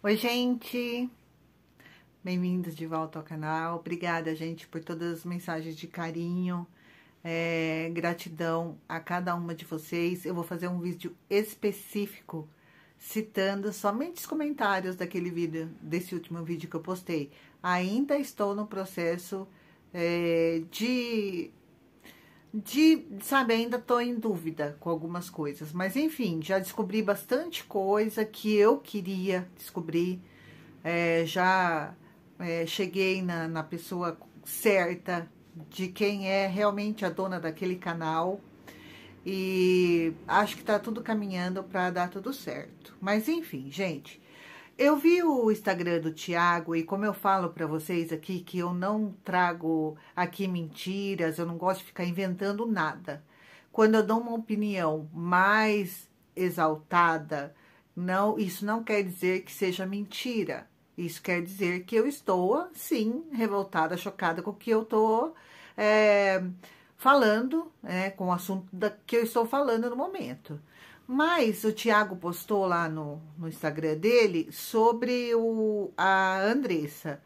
Oi, gente! Bem-vindos de volta ao canal. Obrigada, gente, por todas as mensagens de carinho, é, gratidão a cada uma de vocês. Eu vou fazer um vídeo específico citando somente os comentários daquele vídeo, desse último vídeo que eu postei. Ainda estou no processo é, de de, sabe, ainda estou em dúvida com algumas coisas, mas enfim, já descobri bastante coisa que eu queria descobrir, é, já é, cheguei na, na pessoa certa de quem é realmente a dona daquele canal e acho que tá tudo caminhando para dar tudo certo. Mas enfim, gente, eu vi o Instagram do Tiago e como eu falo para vocês aqui que eu não trago aqui mentiras, eu não gosto de ficar inventando nada. Quando eu dou uma opinião mais exaltada, não, isso não quer dizer que seja mentira. Isso quer dizer que eu estou, sim, revoltada, chocada com o que eu estou é, falando, é, com o assunto da, que eu estou falando no momento. Mas o Tiago postou lá no, no Instagram dele sobre o, a Andressa.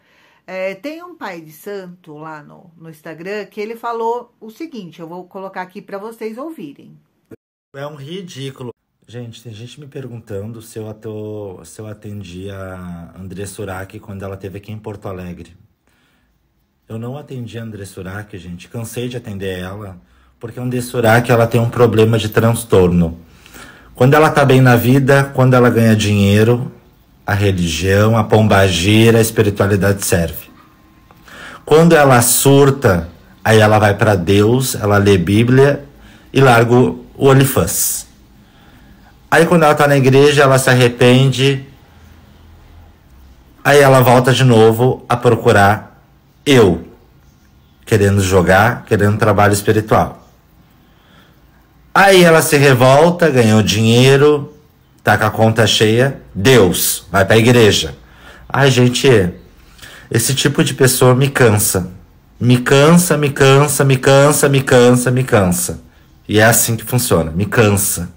É, tem um pai de santo lá no, no Instagram que ele falou o seguinte: eu vou colocar aqui para vocês ouvirem. É um ridículo. Gente, tem gente me perguntando se eu, ato, se eu atendi a Andressa Urach quando ela teve aqui em Porto Alegre. Eu não atendi a Andressa Urach, gente. Cansei de atender ela, porque a Andressa Urach, ela tem um problema de transtorno. Quando ela está bem na vida, quando ela ganha dinheiro, a religião, a pombagira, a espiritualidade serve. Quando ela surta, aí ela vai para Deus, ela lê Bíblia e larga o olifãs. Aí quando ela está na igreja, ela se arrepende, aí ela volta de novo a procurar eu, querendo jogar, querendo trabalho espiritual. Aí ela se revolta, ganhou dinheiro, tá com a conta cheia. Deus, vai pra igreja. Ai, gente, esse tipo de pessoa me cansa. Me cansa, me cansa, me cansa, me cansa, me cansa. E é assim que funciona, me cansa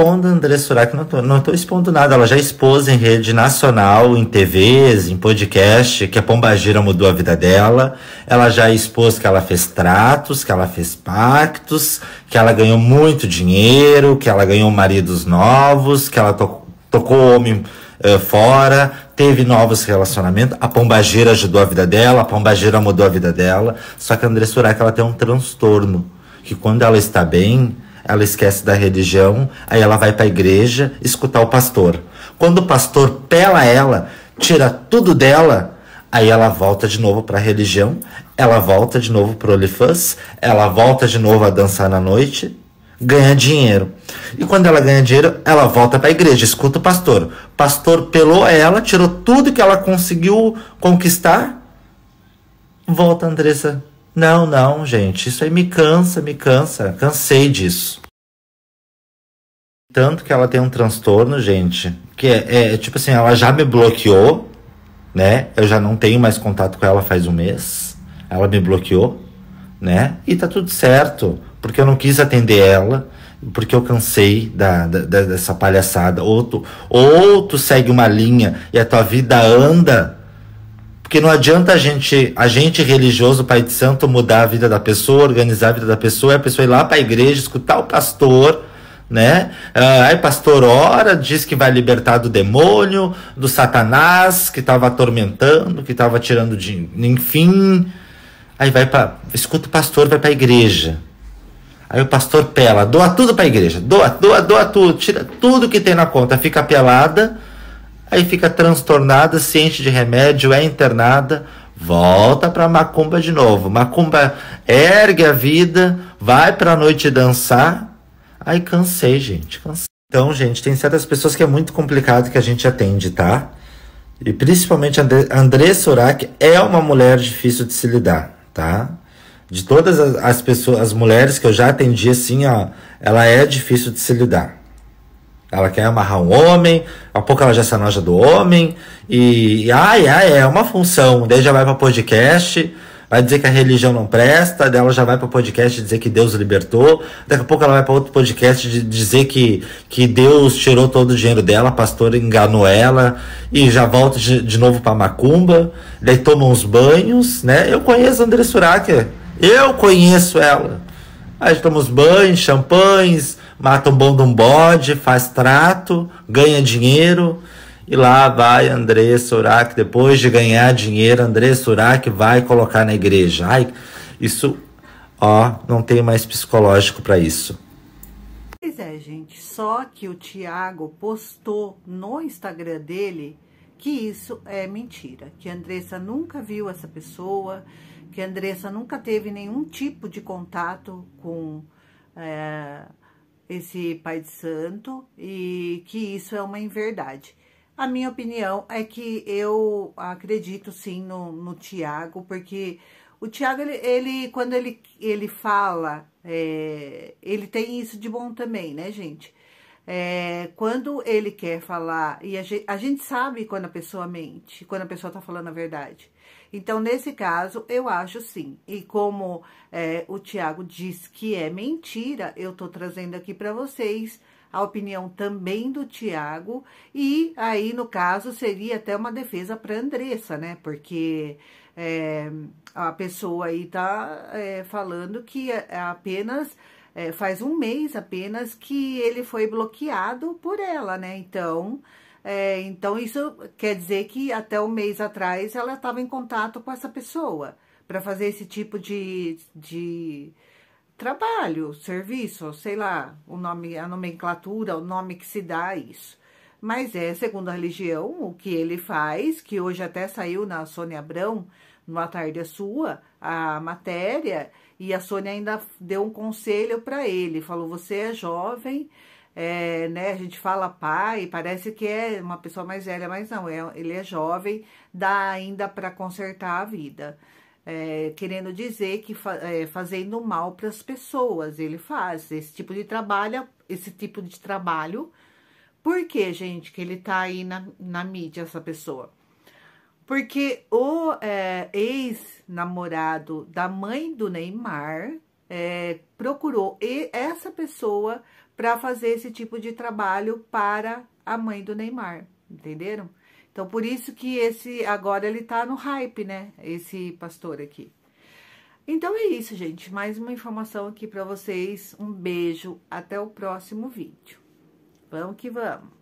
expondo André Surak, não estou expondo nada. Ela já expôs em rede nacional, em TVs, em podcast, que a Pombagira mudou a vida dela. Ela já expôs que ela fez tratos, que ela fez pactos, que ela ganhou muito dinheiro, que ela ganhou maridos novos, que ela to tocou homem uh, fora, teve novos relacionamentos. A Pombagira ajudou a vida dela, a Pombagira mudou a vida dela. Só que a André Surak, ela tem um transtorno, que quando ela está bem ela esquece da religião, aí ela vai para a igreja escutar o pastor. Quando o pastor pela ela, tira tudo dela, aí ela volta de novo para a religião, ela volta de novo para o OnlyFans, ela volta de novo a dançar na noite, ganha dinheiro. E quando ela ganha dinheiro, ela volta para a igreja, escuta o pastor. pastor pelou ela, tirou tudo que ela conseguiu conquistar, volta Andressa não, não, gente, isso aí me cansa, me cansa, cansei disso. Tanto que ela tem um transtorno, gente, que é, é, é tipo assim, ela já me bloqueou, né? Eu já não tenho mais contato com ela faz um mês. Ela me bloqueou, né? E tá tudo certo, porque eu não quis atender ela, porque eu cansei da, da, dessa palhaçada. Outro ou tu segue uma linha e a tua vida anda porque não adianta a gente, a gente religioso, Pai de Santo, mudar a vida da pessoa, organizar a vida da pessoa, e a pessoa ir lá para a igreja, escutar o pastor, né? Ah, aí aí pastor ora, diz que vai libertar do demônio, do satanás que estava atormentando, que estava tirando de, enfim. Aí vai para, escuta o pastor, vai para a igreja. Aí o pastor pela, doa tudo para a igreja, doa, doa, doa tudo, tira tudo que tem na conta, fica pelada aí fica transtornada, ciente de remédio, é internada, volta para macumba de novo. Macumba ergue a vida, vai para a noite dançar. Aí cansei, gente, cansei. Então, gente, tem certas pessoas que é muito complicado que a gente atende, tá? E principalmente a Andressa Urac é uma mulher difícil de se lidar, tá? De todas as pessoas, as mulheres que eu já atendi, assim, ó, ela é difícil de se lidar. Ela quer amarrar um homem, a pouco ela já se anja do homem, e, e ai, ai, é uma função. Daí já vai para podcast, vai dizer que a religião não presta, daí ela já vai para podcast dizer que Deus libertou, daqui a pouco ela vai para outro podcast de dizer que, que Deus tirou todo o dinheiro dela, a pastora enganou ela, e já volta de, de novo para Macumba, daí toma uns banhos, né? Eu conheço a André Suráquia, eu conheço ela. A gente toma os banhos, champanhes, mata um bom de um bode, faz trato, ganha dinheiro. E lá vai André Surak, depois de ganhar dinheiro, André Surak vai colocar na igreja. Ai, isso, ó, não tem mais psicológico para isso. Pois é, gente, só que o Tiago postou no Instagram dele que isso é mentira, que Andressa nunca viu essa pessoa, que a Andressa nunca teve nenhum tipo de contato com é, esse pai de santo e que isso é uma inverdade. A minha opinião é que eu acredito sim no, no Tiago, porque o Tiago, ele, ele, quando ele, ele fala, é, ele tem isso de bom também, né, gente? É, quando ele quer falar, e a gente, a gente, sabe quando a pessoa mente, quando a pessoa tá falando a verdade. Então, nesse caso, eu acho sim. E como é, o Tiago diz que é mentira, eu tô trazendo aqui para vocês a opinião também do Tiago. E aí, no caso, seria até uma defesa para Andressa, né? Porque é, a pessoa aí tá é, falando que é, é apenas. É, faz um mês apenas que ele foi bloqueado por ela, né? Então, é, então, isso quer dizer que até um mês atrás ela estava em contato com essa pessoa para fazer esse tipo de, de trabalho, serviço, sei lá, o nome, a nomenclatura, o nome que se dá a isso. Mas é, segundo a religião, o que ele faz, que hoje até saiu na Sônia Abrão, numa tarde é sua, a matéria, e a Sônia ainda deu um conselho para ele, falou, você é jovem, é, né, a gente fala pai, parece que é uma pessoa mais velha, mas não, é, ele é jovem, dá ainda para consertar a vida. É, querendo dizer que fa é, fazendo mal para as pessoas, ele faz esse tipo de trabalho, esse tipo de trabalho. Por que, gente, que ele está aí na, na mídia, essa pessoa? Porque o é, ex-namorado da mãe do Neymar é, procurou essa pessoa para fazer esse tipo de trabalho para a mãe do Neymar, entenderam? Então, por isso que esse agora ele tá no hype, né? Esse pastor aqui. Então é isso, gente. Mais uma informação aqui para vocês. Um beijo, até o próximo vídeo. Vamos que vamos.